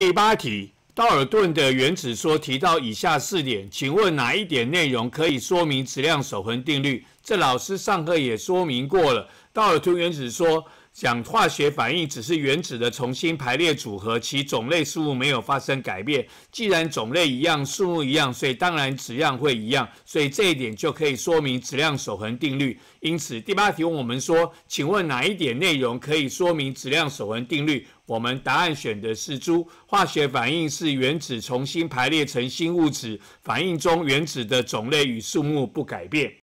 第八题，道尔顿的原子说提到以下四点，请问哪一点内容可以说明质量守恒定律？这老师上课也说明过了，道尔顿原子说。讲化学反应只是原子的重新排列组合，其种类数目没有发生改变。既然种类一样，数目一样，所以当然质量会一样。所以这一点就可以说明质量守恒定律。因此第八题问我们说，请问哪一点内容可以说明质量守恒定律？我们答案选的是：猪。化学反应是原子重新排列成新物质，反应中原子的种类与数目不改变。